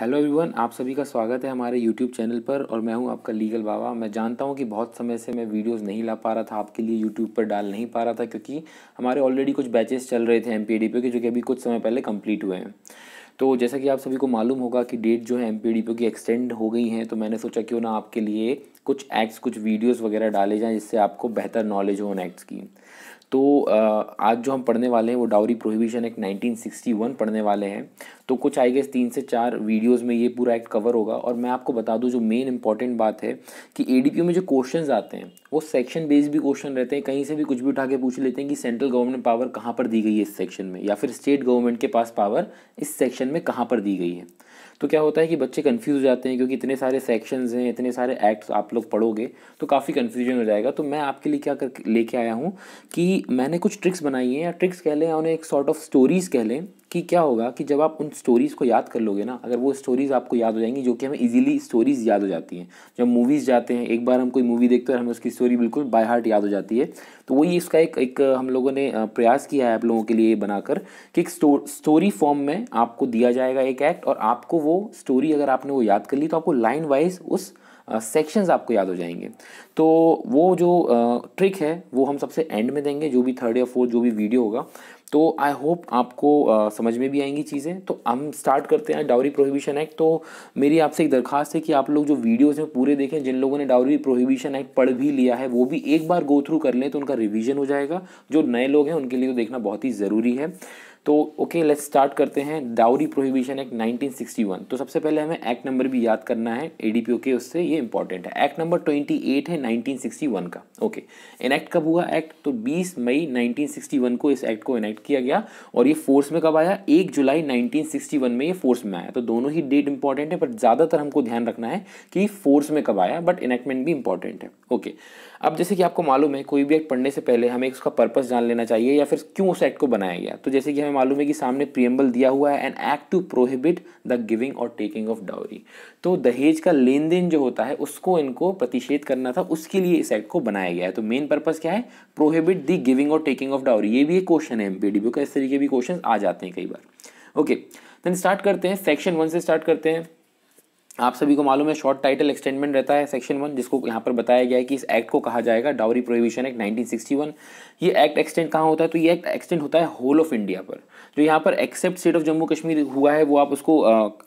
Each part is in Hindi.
हेलो एवरीवन आप सभी का स्वागत है हमारे यूट्यूब चैनल पर और मैं हूं आपका लीगल बाबा मैं जानता हूं कि बहुत समय से मैं वीडियोस नहीं ला पा रहा था आपके लिए यूट्यूब पर डाल नहीं पा रहा था क्योंकि हमारे ऑलरेडी कुछ बैचेस चल रहे थे एम पी के जो कि अभी कुछ समय पहले कंप्लीट हुए हैं तो जैसा कि आप सभी को मालूम होगा कि डेट जो है एम पी की एक्सटेंड हो गई हैं तो मैंने सोचा क्यों ना आपके लिए कुछ एक्ट्स कुछ वीडियोज़ वगैरह डाले जाएँ जिससे आपको बेहतर नॉलेज हो उन एक्ट्स की तो आज जो हम पढ़ने वाले हैं वो डाउरी प्रोहिबिशन एक्ट 1961 पढ़ने वाले हैं तो कुछ आई गेस तीन से चार वीडियोस में ये पूरा एक्ट कवर होगा और मैं आपको बता दूं जो मेन इंपॉर्टेंट बात है कि ए में जो क्वेश्चन आते हैं वो सेक्शन बेस्ड भी क्वेश्चन रहते हैं कहीं से भी कुछ भी उठा के पूछ लेते हैं कि सेंट्रल गवर्नमेंट पावर कहाँ पर दी गई है इस सेक्शन में या फिर स्टेट गवर्नमेंट के पास पावर इस सेक्शन में कहाँ पर दी गई है तो क्या होता है कि बच्चे कन्फ्यूज़ हो जाते हैं क्योंकि इतने सारे सेक्शंस हैं इतने सारे एक्ट्स आप लोग पढ़ोगे तो काफ़ी कन्फ्यूजन हो जाएगा तो मैं आपके लिए क्या कर लेके आया हूँ कि मैंने कुछ ट्रिक्स बनाई हैं या ट्रिक्स कह लें या उन्हें एक सॉर्ट ऑफ स्टोरीज़ कह लें कि क्या होगा कि जब आप उन स्टोरीज़ को याद कर लोगे ना अगर वो स्टोरीज़ आपको याद हो जाएंगी जो कि हमें इजीली स्टोरीज़ याद हो जाती हैं जब मूवीज़ जाते हैं एक बार हम कोई मूवी देखते हैं हमें उसकी स्टोरी बिल्कुल बाय हार्ट याद हो जाती है तो वही इसका एक एक हम लोगों ने प्रयास किया है आप लोगों के लिए बनाकर कि एक स्टोरी फॉर्म में आपको दिया जाएगा एक एक्ट और आपको वो स्टोरी अगर आपने वो याद कर ली तो आपको लाइन वाइज उस सेक्शंस आपको याद हो जाएंगे तो वो जो ट्रिक है वो हम सबसे एंड में देंगे जो भी थर्ड या फोर्थ जो भी वीडियो होगा तो आई होप आपको आ, समझ में भी आएंगी चीज़ें तो हम स्टार्ट करते हैं डाउरी प्रोहिबिशन एक्ट तो मेरी आपसे एक दरखास्त है कि आप लोग जो वीडियोज हैं पूरे देखें जिन लोगों ने डाउरी प्रोहिबिशन एक्ट पढ़ भी लिया है वो भी एक बार गो थ्रू कर लें तो उनका रिविजन हो जाएगा जो नए लोग हैं उनके लिए तो देखना बहुत ही ज़रूरी है तो ओके लेट्स स्टार्ट करते हैं डाउरी प्रोहिबिशन एक्ट 1961 तो सबसे पहले हमें एक्ट नंबर भी याद करना है एडीपीओ के उससे ये इंपॉर्टेंट है एक्ट नंबर 28 है 1961 का ओके इनएक्ट कब हुआ एक्ट तो 20 मई 1961 को इस एक्ट को इनैक्ट किया गया और ये फोर्स में कब आया एक जुलाई वन में ये फोर्स में आया तो दोनों ही डेट इंपॉर्टेंट है बट ज़्यादातर हमको ध्यान रखना है कि फोर्स में कब आया बट इनैक्टमेंट भी इंपॉर्टेंट है ओके अब जैसे कि आपको मालूम है कोई भी एक्ट पढ़ने से पहले हमें उसका पर्पज़ जान लेना चाहिए या फिर क्यों उस एक्ट को बनाया गया तो जैसे कि हमें हमें मालूम है कि सामने प्रियम्बल दिया हुआ है and act to prohibit the giving और टेकिंग ऑफ डाउरी तो दहेज का लेन देन जो होता है उसको इनको प्रतिषेध करना था उसके लिए इस एक्ट को बनाया गया है तो मेन पर्पज़ क्या है प्रोहिबिट द गिविंग और टेकिंग ऑफ डाउरी ये भी एक क्वेश्चन है एम पी का इस तरीके भी क्वेश्चन आ जाते हैं कई बार ओके देन स्टार्ट करते हैं सेक्शन वन से स्टार्ट करते हैं आप सभी को मालूम है शॉर्ट टाइटल एक्सटेंडमेंट रहता है सेक्शन वन जिसको यहाँ पर बताया गया है कि इस एक्ट को कहा जाएगा डाउरी प्रोहिबिशन एक्ट 1961 ये एक्ट एक्सटेंड कहाँ होता है तो ये एक्ट एक्सटेंड होता है होल ऑफ इंडिया पर जो यहाँ पर except state of Jammu Kashmir हुआ है वो आप उसको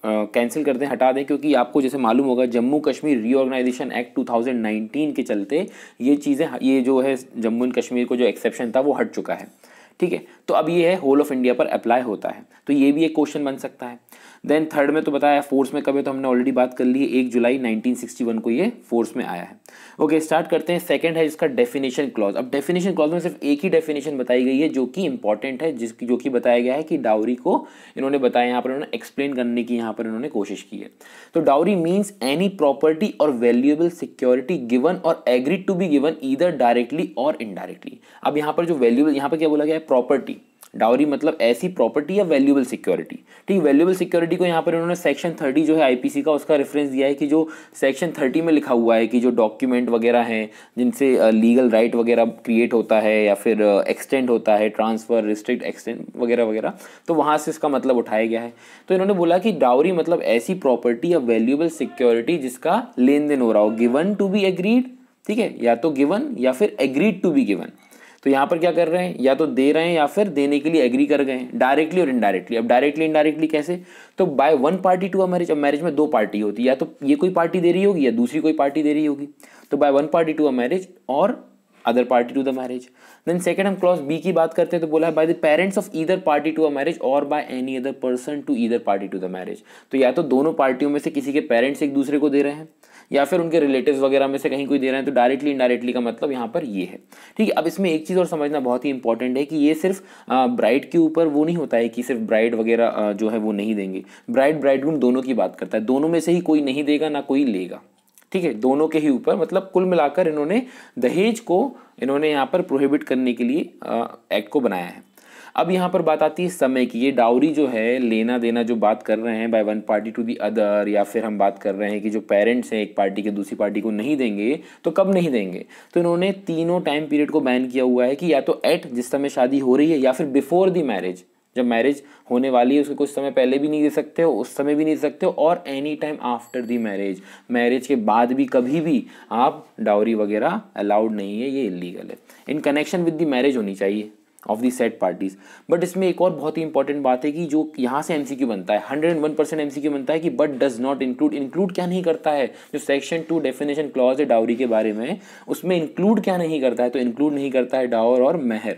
कैंसिल कर दें हटा दें क्योंकि आपको जैसे मालूम होगा Jammu Kashmir reorganisation act two के चलते ये चीज़ें ये जो है जम्मू एंड कश्मीर को जो एक्सेप्शन था वो हट चुका है ठीक है तो अब ये है होल ऑफ इंडिया पर अप्लाई होता है तो ये भी एक क्वेश्चन बन सकता है देन थर्ड में तो बताया फोर्स में कब है तो हमने ऑलरेडी बात कर ली है एक जुलाई 1961 को ये फोर्स में आया है ओके स्टार्ट करते हैं सेकंड है इसका डेफिनेशन क्लॉज अब डेफिनेशन क्लॉज में सिर्फ एक ही डेफिनेशन बताई गई है जो कि इंपॉर्टेंट है जिसकी जो कि बताया गया है कि डाउरी को इन्होंने बताया यहाँ पर इन्होंने एक्सप्लेन करने की यहाँ पर इन्होंने कोशिश की है तो डाउरी मीन्स एनी प्रॉपर्टी और वैल्यूएबल सिक्योरिटी गिवन और agreed to be given either directly और इनडायरेक्टली अब यहाँ पर जो वैल्यूएबल यहाँ पर क्या बोला गया है प्रॉपर्टी डाउरी मतलब ऐसी प्रॉपर्टी या वैल्यूबल सिक्योरिटी ठीक वैल्यूबल सिक्योरिटी को यहाँ पर इन्होंने सेक्शन थर्टी जो है आईपीसी का उसका रेफरेंस दिया है कि जो सेक्शन थर्टी में लिखा हुआ है कि जो डॉक्यूमेंट वगैरह हैं जिनसे लीगल राइट वगैरह क्रिएट होता है या फिर एक्सटेंड होता है ट्रांसफ़र रिस्ट्रिक्ट एक्सटेंड वगैरह वगैरह तो वहाँ से इसका मतलब उठाया गया है तो इन्होंने बोला कि डाउरी मतलब ऐसी प्रॉपर्टी या वैल्यूबल सिक्योरिटी जिसका लेन देन हो रहा हो गिवन टू बी एग्रीड ठीक है या तो गिवन या फिर एग्रीड टू बी गिवन तो यहाँ पर क्या कर रहे हैं या तो दे रहे हैं या फिर देने के लिए एग्री कर गए हैं डायरेक्टली और इनडायरेक्टली अब डायरेक्टली इनडायरेक्टली कैसे तो by one party to a marriage अब मैरिज में दो पार्टी होती है या तो ये कोई पार्टी दे रही होगी या दूसरी कोई पार्टी दे रही होगी तो by one party to a marriage और other party to the marriage then second हम क्लॉज बी की बात करते हैं तो बोला है by the parents of either party to a marriage और by any other person to either party to the marriage तो या तो दोनों पार्टियों में से किसी के पेरेंट्स एक दूसरे को दे रहे हैं या फिर उनके रिलेटिव्स वगैरह में से कहीं कोई दे रहे हैं तो डायरेक्टली इनडायरेक्टली का मतलब यहाँ पर ये है ठीक है अब इसमें एक चीज़ और समझना बहुत ही इंपॉर्टेंट है कि ये सिर्फ ब्राइड के ऊपर वो नहीं होता है कि सिर्फ ब्राइड वगैरह जो है वो नहीं देंगे ब्राइड ब्राइडरूम दोनों की बात करता है दोनों में से ही कोई नहीं देगा ना कोई लेगा ठीक है दोनों के ही ऊपर मतलब कुल मिलाकर इन्होंने दहेज को इन्होंने यहाँ पर प्रोहिबिट करने के लिए एक्ट को बनाया है अब यहाँ पर बात आती है समय की ये डाउरी जो है लेना देना जो बात कर रहे हैं by one party to the other या फिर हम बात कर रहे हैं कि जो पेरेंट्स हैं एक पार्टी के दूसरी पार्टी को नहीं देंगे तो कब नहीं देंगे तो इन्होंने तीनों टाइम पीरियड को बैन किया हुआ है कि या तो एट जिस समय शादी हो रही है या फिर बिफोर दी मैरिज जब मैरिज होने वाली है उसके कुछ समय पहले भी नहीं दे सकते हो उस समय भी नहीं दे सकते हो और any time after the marriage marriage के बाद भी कभी भी आप डाउरी वगैरह अलाउड नहीं है ये इलीगल है in connection with the marriage होनी चाहिए of the said parties but इसमें एक और बहुत ही इंपॉर्टेंट बात है कि जो यहाँ से क्यू बनता है hundred and one percent MCQ बनता है कि but does not include include क्या नहीं करता है जो सेक्शन टू डेफिनेशन क्लॉज है डाउरी के बारे में उसमें इंक्लूड क्या नहीं करता है तो इंक्लूड नहीं करता है डावर और मेहर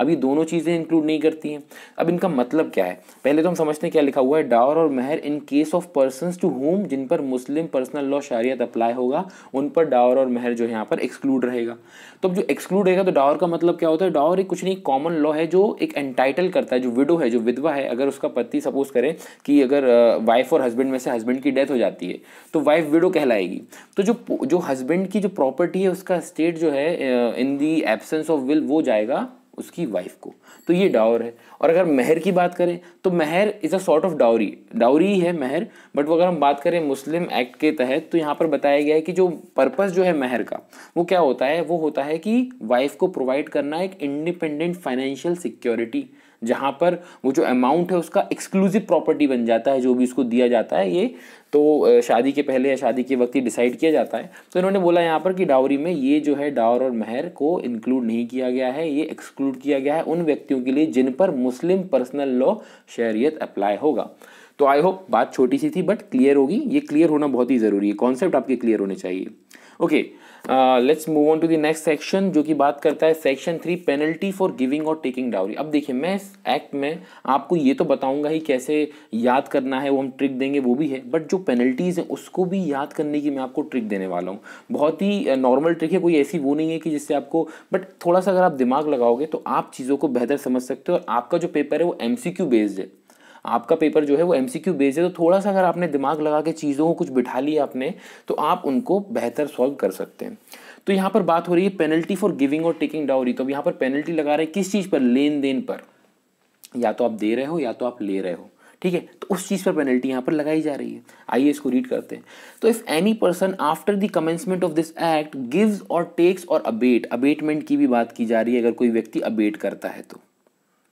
अब ये दोनों चीज़ें इंक्लूड नहीं करती हैं अब इनका मतलब क्या है पहले तो हम समझते हैं क्या लिखा हुआ है डावर और महर in case of person to whom जिन पर मुस्लिम पर्सनल लॉ शारियत अप्लाई होगा उन पर डावर और महर जो है यहाँ पर एक्सक्लूड रहेगा तो अब जो एक्सक्लूड रहेगा तो डावर का मतलब क्या होता है डावर एक कुछ नहीं कॉमन लॉ है जो एक एंटाइटल करता है जो विडो है जो विधवा है अगर उसका पति सपोज करें कि अगर वाइफ और हस्बैंड में से हस्बैंड की डेथ हो जाती है तो वाइफ विडो कहलाएगी तो जो जो हस्बैंड की जो प्रॉपर्टी है उसका स्टेट जो है in the absence of will वो जाएगा उसकी वाइफ को तो ये डावर है और अगर महर की बात करें तो महर is a sort of dowry dowry है महर बट वो अगर हम बात करें मुस्लिम एक्ट के तहत तो यहाँ पर बताया गया है कि जो पर्पज़ जो है महर का वो क्या होता है वो होता है कि वाइफ को प्रोवाइड करना एक इंडिपेंडेंट फाइनेंशियल सिक्योरिटी जहाँ पर वो जो अमाउंट है उसका एक्सक्लूसिव प्रॉपर्टी बन जाता है जो भी उसको दिया जाता है ये तो शादी के पहले या शादी के वक्त ही डिसाइड किया जाता है तो इन्होंने बोला यहाँ पर कि डावरी में ये जो है डावर और महर को इंक्लूड नहीं किया गया है ये एक्सक्लूड किया गया है उन व्यक्तियों के लिए जिन पर मुस्लिम पर्सनल लॉ शहरीत अप्लाई होगा तो आई होप बात छोटी सी थी बट क्लियर होगी ये क्लियर होना बहुत ही ज़रूरी है कॉन्सेप्ट आपके क्लियर होने चाहिए okay let's move on to the next section जो कि बात करता है section three penalty for giving और टेकिंग डाउरी अब देखिए मैं इस एक्ट में आपको ये तो बताऊंगा ही कैसे याद करना है वो हम ट्रिक देंगे वो भी है बट जो पेनल्टीज़ हैं उसको भी याद करने की मैं आपको ट्रिक देने वाला हूँ बहुत ही नॉर्मल uh, ट्रिक है कोई ऐसी वो नहीं है कि जिससे आपको बट थोड़ा सा अगर आप दिमाग लगाओगे तो आप चीज़ों को बेहतर समझ सकते हो और आपका जो पेपर है वो एम बेस्ड है आपका पेपर जो है वो एम बेस्ड है तो थोड़ा सा अगर आपने दिमाग लगा के चीज़ों को कुछ बिठा लिया आपने तो आप उनको बेहतर सॉल्व कर सकते हैं तो यहाँ पर बात हो रही है पेनल्टी फॉर गिविंग और टेकिंग डाउरी तो अब यहाँ पर पेनल्टी लगा रहे हैं किस चीज़ पर लेन देन पर या तो आप दे रहे हो या तो आप ले रहे हो ठीक है तो उस चीज़ पर पेनल्टी यहाँ पर लगाई जा रही है आइए इसको रीड करते हैं तो if any person after the commencement of this act gives और टेक्स और अबेट अबेटमेंट की भी बात की जा रही है अगर कोई व्यक्ति अबेट करता है तो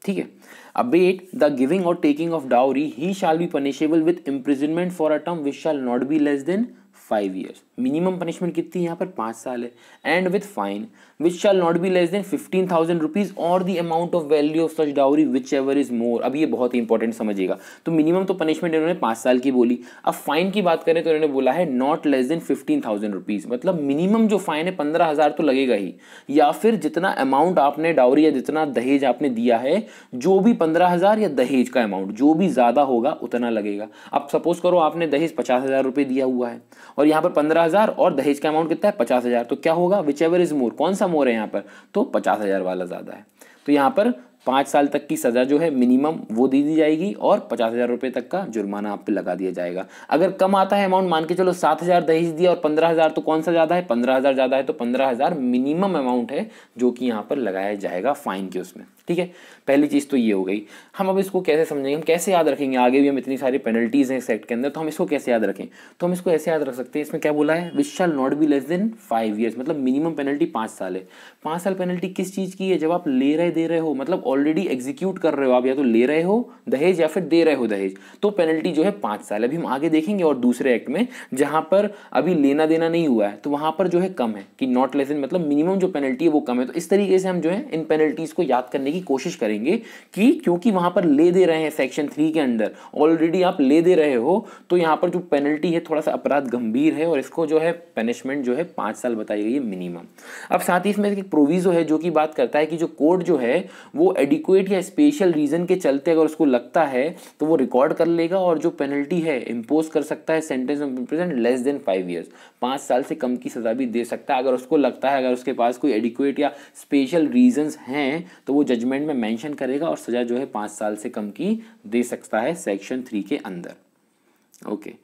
ठीक है अब एट द गिविंग और taking of dowry he shall be punishable with imprisonment for a term which shall not be less than five years minimum punishment कितनी यहाँ पर पाँच साल है and with fine which shall not be less than fifteen thousand rupees और the amount of value of such dowry whichever is more अब ये बहुत ही इंपॉर्टेंट समझिएगा तो मिनिमम तो पनिशमेंट इन्होंने पांच साल की बोली अब फाइन की बात करें तो इन्होंने बोला है not less than fifteen thousand rupees मतलब मिनिमम जो फाइन है पंद्रह हज़ार तो लगेगा ही या फिर जितना अमाउंट आपने डाउरी या जितना दहेज आपने दिया है जो भी पंद्रह हज़ार या दहेज का अमाउंट जो भी ज़्यादा होगा उतना लगेगा अब सपोज करो आपने दहेज पचास हज़ार रुपये दिया हुआ है और यहाँ पर पंद्रह हज़ार और दहेज का अमाउंट कितना है पचास हज़ार तो क्या होगा विच एवर इज़ मोर कौन सा कम हो रहे हैं यहाँ पर तो पचास हज़ार वाला ज़्यादा है तो यहाँ पर पाँच साल तक की सज़ा जो है मिनिमम वो दे दी जाएगी और पचास हज़ार रुपये तक का जुर्माना आप पे लगा दिया जाएगा अगर कम आता है अमाउंट मान के चलो सात हज़ार दहेज दिया और पंद्रह हज़ार तो कौन सा ज़्यादा है पंद्रह हज़ार ज़्यादा है तो पंद्रह हज़ार मिनिमम अमाउंट है जो कि यहाँ पर लगाया जाएगा फ़ाइन के उसमें ठीक है पहली चीज़ तो ये हो गई हम अब इसको कैसे समझेंगे हम कैसे याद रखेंगे आगे भी हम इतनी सारी पेनल्टीज़ हैं इस एक्ट के अंदर तो हम इसको कैसे याद रखें तो हम इसको ऐसे याद रख सकते हैं इसमें क्या बोला है which shall not be less than five years मतलब मिनिमम पेनल्टी पाँच साल है पाँच साल पेनल्टी किस चीज़ की है जब आप ले रहे दे रहे हो मतलब ऑलरेडी एग्जीक्यूट कर रहे हो आप या तो ले रहे हो दहेज या फिर दे रहे हो दहेज तो पेनल्टी जो है पाँच साल अभी हम आगे देखेंगे और दूसरे एक्ट में जहाँ पर अभी लेना देना नहीं हुआ है तो वहाँ पर जो है कम है कि नॉट लेस इन मतलब मिनिमम जो पेनल्टी है वो कम है तो इस तरीके से हम जो है इन पेनल्टीज़ को याद करने की कोशिश करेंगे कि क्योंकि वहाँ पर ले दे रहे हैं सेक्शन थ्री के अंदर ऑलरेडी आप ले दे रहे हो तो यहाँ पर जो पेनल्टी है थोड़ा सा अपराध गंभीर है और इसको जो है पनिशमेंट जो है पाँच साल बताई गई है मिनिमम अब साथ ही इसमें एक प्रोविज़ो है जो कि बात करता है कि जो कोर्ट जो है वो एडिक्वेट या स्पेशल रीज़न के चलते अगर उसको लगता है तो वो रिकॉर्ड कर लेगा और जो पेनल्टी है इम्पोज कर सकता है sentence of imprison less than five years पाँच साल से कम की सज़ा भी दे सकता है अगर उसको लगता है अगर उसके पास कोई एडिक्वेट या स्पेशल रीजंस हैं तो वो जजमेंट में मैंशन करेगा और सज़ा जो है पाँच साल से कम की दे सकता है सेक्शन थ्री के अंदर okay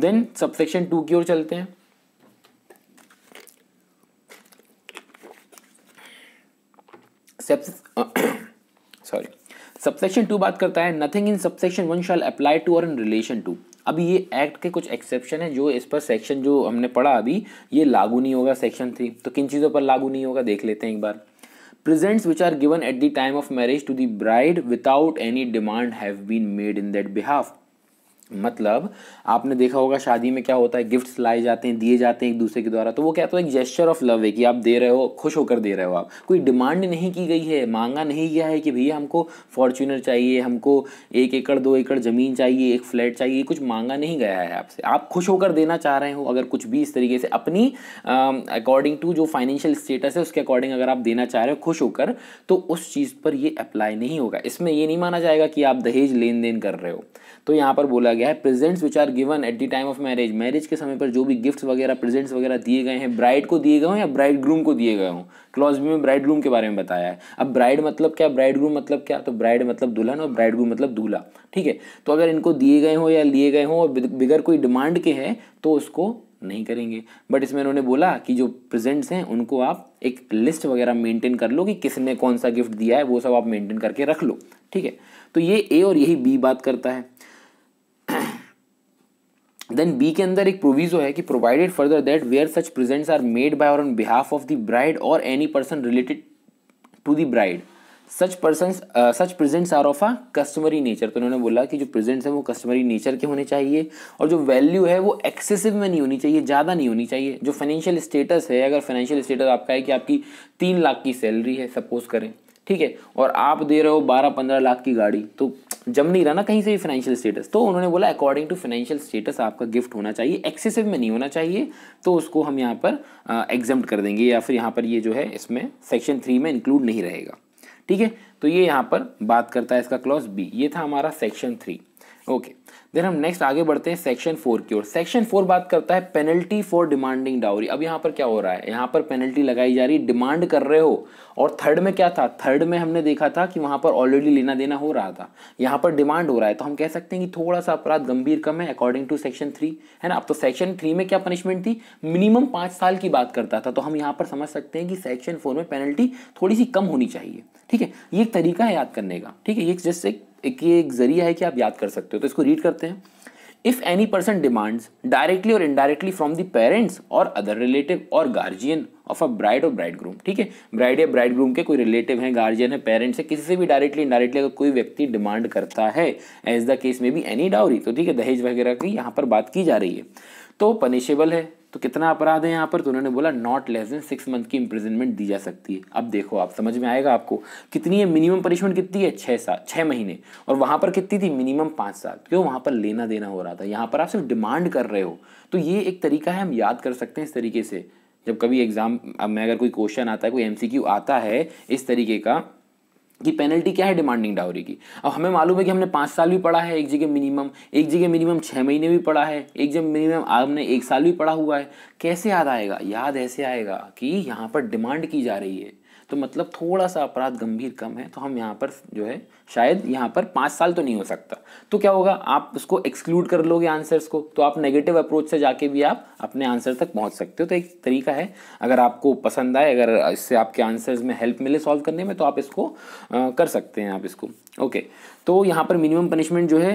then subsection two की ओर चलते हैं sepsis सॉरी सबसेक्शन टू बात करता है nothing in subsection one shall apply to और इन रिलेशन टू अब ये एक्ट के कुछ एक्सेप्शन है जो इस पर सेक्शन जो हमने पढ़ा अभी ये लागू नहीं होगा सेक्शन थ्री तो किन चीज़ों पर लागू नहीं होगा देख लेते हैं एक बार presents which are given at the time of marriage to the bride without any demand have been made in that behalf मतलब आपने देखा होगा शादी में क्या होता है गिफ्ट्स लाए जाते हैं दिए जाते हैं एक दूसरे के द्वारा तो वो क्या तो एक जेस्चर ऑफ लव है कि आप दे रहे हो खुश होकर दे रहे हो आप कोई डिमांड नहीं की गई है मांगा नहीं गया है कि भैया हमको फॉर्चूनर चाहिए हमको एक एकड़ दो एकड़ ज़मीन चाहिए एक फ्लैट चाहिए कुछ मांगा नहीं गया है आपसे आप खुश होकर देना चाह रहे हो अगर कुछ भी इस तरीके से अपनी अकॉर्डिंग टू जो फाइनेंशियल स्टेटस है उसके अकॉर्डिंग अगर आप देना चाह रहे हो खुश होकर तो उस चीज़ पर ये अप्लाई नहीं होगा इसमें ये नहीं माना जाएगा कि आप दहेज लेन देन कर रहे हो तो यहाँ पर बोला गया गया है presents which are given at the time of marriage marriage के समय पर जो भी गिफ्ट्स वगैरह प्रेजेंट्स वगैरह दिए गए हैं ब्राइड को दिए गए हों या ब्राइड ग्रूम को दिए गए हों क्लॉज में ब्राइड ग्रूम के बारे में बताया है अब ब्राइड मतलब क्या ब्राइड ग्रूम मतलब क्या तो ब्राइड मतलब दुल्हन और ब्राइड ग्रूम मतलब दूल्हा ठीक है तो अगर इनको दिए गए हों या लिए गए हों और बिगर कोई डिमांड के हैं तो उसको नहीं करेंगे बट इसमें उन्होंने बोला कि जो प्रेजेंट्स हैं उनको आप एक लिस्ट वगैरह मेंटेन कर लो कि किसने कौन सा गिफ्ट दिया है वो सब आप मेंटेन करके रख लो ठीक है तो ये ए और यही बी बात करता है देन बी के अंदर एक प्रोविजो है कि provided further that where such presents are made by और on behalf of the bride और any person related to the bride such person such presents are of a customary nature तो उन्होंने बोला कि जो प्रेजेंट्स हैं वो कस्टमरी नेचर के होने चाहिए और जो वैल्यू है वो एक्सेसिव में नहीं होनी चाहिए ज़्यादा नहीं होनी चाहिए जो फाइनेंशियल स्टेटस है अगर फाइनेंशियल स्टेटस आपका है कि आपकी तीन लाख की सैलरी है सपोज करें ठीक है और आप दे रहे हो बारह पंद्रह लाख की गाड़ी तो जम नहीं रहा ना कहीं से भी फाइनेंशियल स्टेटस तो उन्होंने बोला अकॉर्डिंग टू फाइनेंशियल स्टेटस आपका गिफ्ट होना चाहिए एक्सेसिव में नहीं होना चाहिए तो उसको हम यहाँ पर एग्जाम कर देंगे या फिर यहाँ पर ये यह जो है इसमें सेक्शन थ्री में इंक्लूड नहीं रहेगा ठीक है तो ये यहाँ पर बात करता है इसका क्लॉज बी ये था हमारा सेक्शन थ्री ओके देन हम नेक्स्ट आगे बढ़ते हैं सेक्शन फोर की ओर सेक्शन फोर बात करता है पेनल्टी फॉर डिमांडिंग डाउरी अब यहाँ पर क्या हो रहा है यहाँ पर पेनल्टी लगाई जा रही है डिमांड कर रहे हो और थर्ड में क्या था थर्ड में हमने देखा था कि वहाँ पर ऑलरेडी लेना देना हो रहा था यहाँ पर डिमांड हो रहा है तो हम कह सकते हैं कि थोड़ा सा अपराध गंभीर कम है अकॉर्डिंग टू सेक्शन थ्री है ना अब तो सेक्शन थ्री में क्या पनिशमेंट थी मिनिमम पाँच साल की बात करता था तो हम यहाँ पर समझ सकते हैं कि सेक्शन फोर में पेनल्टी थोड़ी सी कम होनी चाहिए ठीक है ये एक तरीका है याद करने का ठीक है ये जस्ट एक एक ये एक जरिया है कि आप याद कर सकते हो तो इसको रीड करते हैं if any person demands directly और इनडायरेक्टली फ्रॉम द पेरेंट्स और अदर रिलेटिव और गार्जियन ऑफ अ ब्राइड और ब्राइड ग्रूम ठीक है ब्राइड या ब्राइड ग्रूम के कोई रिलेटिव हैं गार्जियन है पेरेंट्स है किसी से भी डायरेक्टली इनडायरेक्टली अगर कोई व्यक्ति डिमांड करता है एज द केस में भी एनी डाउरी तो ठीक है दहेज वगैरह की यहाँ पर बात की जा रही है तो पनिशेबल है तो कितना अपराध है यहाँ पर तो उन्होंने बोला not less than six month की इम्प्रिजनमेंट दी जा सकती है अब देखो आप समझ में आएगा आपको कितनी है मिनिमम पनिशमेंट कितनी है छः साल छः महीने और वहाँ पर कितनी थी मिनिमम पाँच साल क्यों वहाँ पर लेना देना हो रहा था यहाँ पर आप सिर्फ डिमांड कर रहे हो तो ये एक तरीका है हम याद कर सकते हैं इस तरीके से जब कभी एग्ज़ाम में अगर कोई क्वेश्चन आता है कोई एम आता है इस तरीके का कि पेनल्टी क्या है डिमांडिंग डाउरी की अब हमें मालूम है कि हमने पाँच साल भी पढ़ा है एक जगह मिनिमम एक जगह मिनिमम छः महीने भी पढ़ा है एक जगह मिनिमम हमने एक साल भी पढ़ा हुआ है कैसे याद आएगा याद ऐसे आएगा कि यहाँ पर डिमांड की जा रही है तो मतलब थोड़ा सा अपराध गंभीर कम है तो हम यहाँ पर जो है शायद यहाँ पर पाँच साल तो नहीं हो सकता तो क्या होगा आप उसको एक्सक्लूड कर लोगे आंसर्स को तो आप नेगेटिव अप्रोच से जाके भी आप अपने आंसर तक पहुँच सकते हो तो एक तरीका है अगर आपको पसंद आए अगर इससे आपके आंसर्स में हेल्प मिले सॉल्व करने में तो आप इसको आ, कर सकते हैं आप इसको ओके तो यहाँ पर मिनिमम पनिशमेंट जो है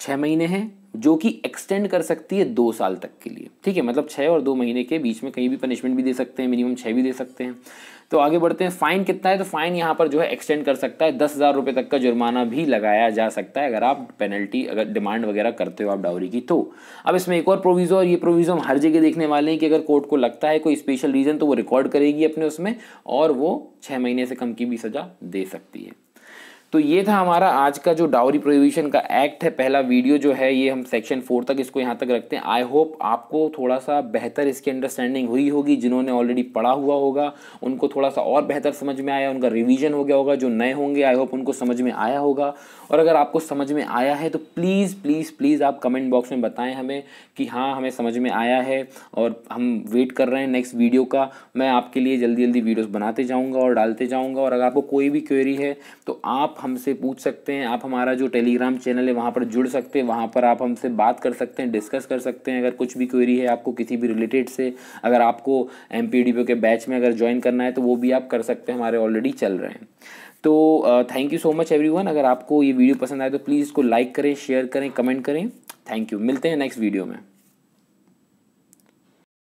छः महीने हैं जो कि एक्सटेंड कर सकती है दो साल तक के लिए ठीक है मतलब छः और दो महीने के बीच में कहीं भी पनिशमेंट भी दे सकते हैं मिनिमम छः भी दे सकते हैं तो आगे बढ़ते हैं फ़ाइन कितना है तो फ़ाइन यहाँ पर जो है एक्सटेंड कर सकता है दस हज़ार रुपये तक का जुर्माना भी लगाया जा सकता है अगर आप पेनल्टी अगर डिमांड वगैरह करते हो आप डाउरी की तो अब इसमें एक और प्रोविज़ो और ये प्रोविज़ो हम हर जगह देखने वाले हैं कि अगर कोर्ट को लगता है कोई स्पेशल रीज़न तो वो रिकॉर्ड करेगी अपने उसमें और वो छः महीने से कम की भी सज़ा दे सकती है तो ये था हमारा आज का जो डाउरी प्रोहिबिशन का एक्ट है पहला वीडियो जो है ये हम सेक्शन फोर तक इसको यहाँ तक रखते हैं आई होप आपको थोड़ा सा बेहतर इसकी अंडरस्टैंडिंग हुई होगी जिन्होंने ऑलरेडी पढ़ा हुआ होगा उनको थोड़ा सा और बेहतर समझ में आया उनका रिवीजन हो गया होगा जो नए होंगे आई होप उनको समझ में आया होगा और अगर आपको समझ में आया है तो प्लीज़ प्लीज़ प्लीज़ आप कमेंट बॉक्स में बताएं हमें कि हाँ हमें समझ में आया है और हम वेट कर रहे हैं नेक्स्ट वीडियो का मैं आपके लिए जल्दी जल्दी वीडियोज़ बनाते जाऊँगा और डालते जाऊँगा और अगर आपको कोई भी क्वेरी है तो आप हमसे पूछ सकते हैं आप हमारा जो टेलीग्राम चैनल है वहाँ पर जुड़ सकते हैं वहाँ पर आप हमसे बात कर सकते हैं डिस्कस कर सकते हैं अगर कुछ भी क्वेरी है आपको किसी भी रिलेटेड से अगर आपको एम के बैच में अगर ज्वाइन करना है तो वो भी आप कर सकते हैं हमारे ऑलरेडी चल रहे हैं तो thank you so much everyone अगर आपको ये वीडियो पसंद आए तो प्लीज़ इसको लाइक करें शेयर करें कमेंट करें थैंक यू मिलते हैं नेक्स्ट वीडियो में